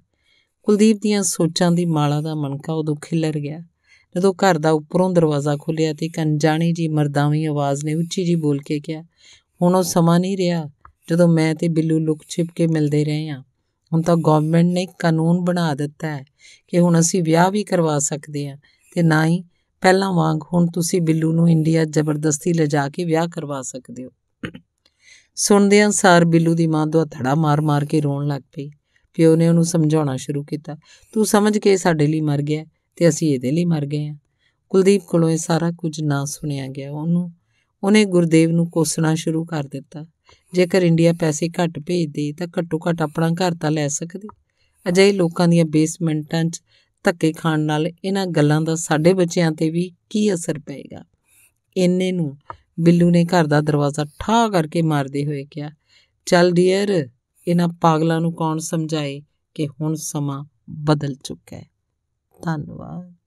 ਕੁਲਦੀਪ ਦੀਆਂ ਸੋਚਾਂ ਦੀ ਮਾਲਾ ਦਾ ਮਣਕਾ ਉਦੋਂ ਖਿਲਰ ਗਿਆ ਜਦੋਂ ਘਰ ਦਾ ਉੱਪਰੋਂ ਦਰਵਾਜ਼ਾ ਖੁੱਲਿਆ ਤੇ ਕੰਜਾਣੀ ਜੀ ਮਰਦਾਵੀ ਆਵਾਜ਼ ਨੇ ਉੱਚੀ ਜੀ ਬੋਲ ਕੇ ਕਿਹਾ ਹੁਣ ਉਹ ਸਮਾਂ ਨਹੀਂ ਰਿਹਾ ਜਦੋਂ ਮੈਂ ਤੇ ਬਿੱਲੂ ਲੁਕ ਛਿਪ ਕੇ ਮਿਲਦੇ ਰਹੇ ਹਾਂ ਹੁਣ ਤਾਂ ਗਵਰਨਮੈਂਟ ਨੇ ਕਾਨੂੰਨ ਬਣਾ ਦਿੱਤਾ ਹੈ ਕਿ ਹੁਣ ਅਸੀਂ ਵਿਆਹ ਵੀ ਕਰਵਾ ਸਕਦੇ ਹਾਂ ਤੇ ਨਾ ਹੀ ਪਹਿਲਾਂ ਵਾਂਗ ਹੁਣ ਤੁਸੀਂ ਬਿੱਲੂ ਨੂੰ ਇੰਡੀਆ ਜ਼ਬਰਦਸਤੀ ਲਿਜਾ ਕੇ ਵਿਆਹ ਕਰਵਾ ਸਕਦੇ ਹੋ ਸੁਣਦੇ ਅਨਸਾਰ ਬਿੱਲੂ ਦੀ ਮਾਂ ਧੜਾ ਮਾਰ-ਮਾਰ ਕੇ ਰੋਣ ਲੱਗ ਪਈ ਪਿਓ ਨੇ ਉਹਨੂੰ ਸਮਝਾਉਣਾ ਸ਼ੁਰੂ ਕੀਤਾ ਤੂੰ ਸਮਝ ਕੇ ਸਾਡੇ ਲਈ ਮਰ ਗਿਆ ਤੇ ਅਸੀਂ ਇਹਦੇ ਲਈ ਮਰ ਗਏ ਹਾਂ ਕੁਲਦੀਪ ਕੋਲੋਂ ਇਹ ਸਾਰਾ ਕੁਝ ਨਾ ਸੁਣਿਆ ਗਿਆ ਉਹਨੂੰ ਉਹਨੇ ਗੁਰਦੇਵ ਨੂੰ ਕੋਸਣਾ ਸ਼ੁਰੂ ਕਰ ਦਿੱਤਾ ਜੇਕਰ ਇੰਡੀਆ ਪੈਸੇ ਘੱਟ ਦੇ ਤਾਂ ਘੱਟੋ ਘੱਟ ਆਪਣਾ ਘਰ ਤਾਂ ਲੈ ਸਕਦੇ ਅਜਿਹੇ ਲੋਕਾਂ ਦੀਆਂ ਬੇਸਮੈਂਟਾਂ 'ਚ ਧੱਕੇ ਖਾਣ ਨਾਲ ਇਹਨਾਂ ਗੱਲਾਂ ਦਾ ਸਾਡੇ ਬੱਚਿਆਂ ਤੇ ਵੀ ਕੀ ਅਸਰ ਪਏਗਾ ਇੰਨੇ ਨੂੰ ਬਿੱਲੂ ਨੇ ਘਰ ਦਾ ਦਰਵਾਜ਼ਾ ਠਾ ਕਰਕੇ ਮਾਰਦੇ ਹੋਏ ਕਿਹਾ ਚੱਲ ਡੀਅਰ ਇਹਨਾਂ ਪਾਗਲਾਂ ਨੂੰ ਕੌਣ ਸਮਝਾਏ ਕਿ ਹੁਣ ਸਮਾਂ ਬਦਲ ਚੁੱਕਾ ਹੈ ਧੰਨਵਾਦ